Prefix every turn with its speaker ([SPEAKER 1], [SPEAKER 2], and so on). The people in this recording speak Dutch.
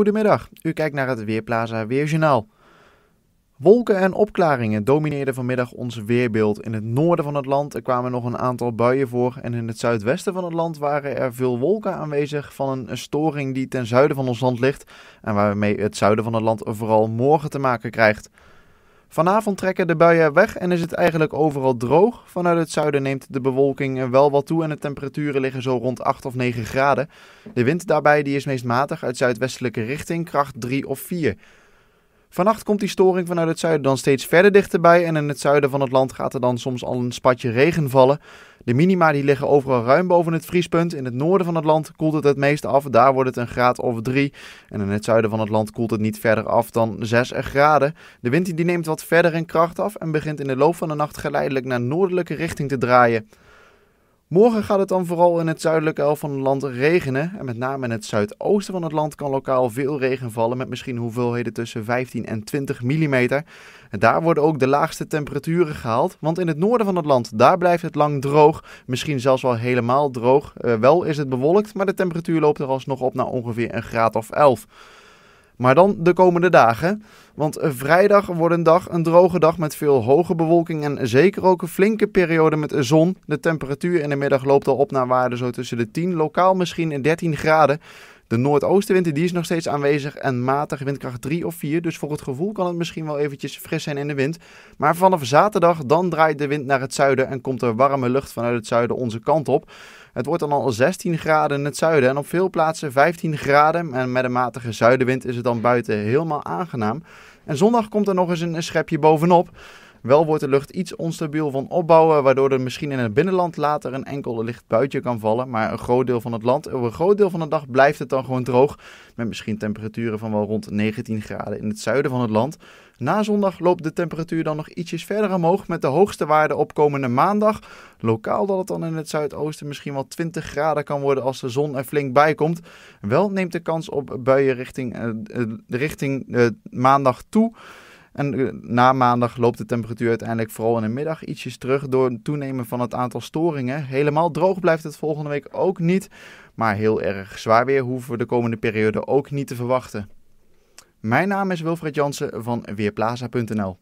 [SPEAKER 1] Goedemiddag, u kijkt naar het Weerplaza Weerjournaal. Wolken en opklaringen domineerden vanmiddag ons weerbeeld. In het noorden van het land er kwamen nog een aantal buien voor en in het zuidwesten van het land waren er veel wolken aanwezig van een storing die ten zuiden van ons land ligt en waarmee het zuiden van het land vooral morgen te maken krijgt. Vanavond trekken de buien weg en is het eigenlijk overal droog. Vanuit het zuiden neemt de bewolking wel wat toe en de temperaturen liggen zo rond 8 of 9 graden. De wind daarbij die is meest matig uit zuidwestelijke richting, kracht 3 of 4. Vannacht komt die storing vanuit het zuiden dan steeds verder dichterbij en in het zuiden van het land gaat er dan soms al een spatje regen vallen. De minima die liggen overal ruim boven het vriespunt. In het noorden van het land koelt het het meest af, daar wordt het een graad of drie. En in het zuiden van het land koelt het niet verder af dan 6 graden. De wind die neemt wat verder in kracht af en begint in de loop van de nacht geleidelijk naar noordelijke richting te draaien. Morgen gaat het dan vooral in het zuidelijke helft van het land regenen. En met name in het zuidoosten van het land kan lokaal veel regen vallen. Met misschien hoeveelheden tussen 15 en 20 mm. En daar worden ook de laagste temperaturen gehaald. Want in het noorden van het land, daar blijft het lang droog. Misschien zelfs wel helemaal droog. Eh, wel is het bewolkt, maar de temperatuur loopt er alsnog op naar ongeveer een graad of 11. Maar dan de komende dagen. Want eh, vrijdag wordt een dag, een droge dag met veel hoge bewolking en zeker ook een flinke periode met zon. De temperatuur in de middag loopt al op naar waarde zo tussen de 10, lokaal misschien 13 graden. De noordoostenwind die is nog steeds aanwezig en matig windkracht 3 of 4. Dus voor het gevoel kan het misschien wel eventjes fris zijn in de wind. Maar vanaf zaterdag dan draait de wind naar het zuiden en komt er warme lucht vanuit het zuiden onze kant op. Het wordt dan al 16 graden in het zuiden en op veel plaatsen 15 graden. En met een matige zuidenwind is het dan buiten helemaal aangenaam. En zondag komt er nog eens een schepje bovenop. Wel wordt de lucht iets onstabiel van opbouwen, waardoor er misschien in het binnenland later een enkel licht buitje kan vallen. Maar een groot deel van het land, eh, een groot deel van de dag blijft het dan gewoon droog. Met misschien temperaturen van wel rond 19 graden in het zuiden van het land. Na zondag loopt de temperatuur dan nog ietsjes verder omhoog met de hoogste waarde komende maandag. Lokaal dat het dan in het zuidoosten misschien wel 20 graden kan worden als de zon er flink bij komt. Wel neemt de kans op buien richting, eh, eh, richting maandag toe. En eh, na maandag loopt de temperatuur uiteindelijk vooral in de middag ietsjes terug door het toenemen van het aantal storingen. Helemaal droog blijft het volgende week ook niet, maar heel erg zwaar weer hoeven we de komende periode ook niet te verwachten. Mijn naam is Wilfred Jansen van Weerplaza.nl.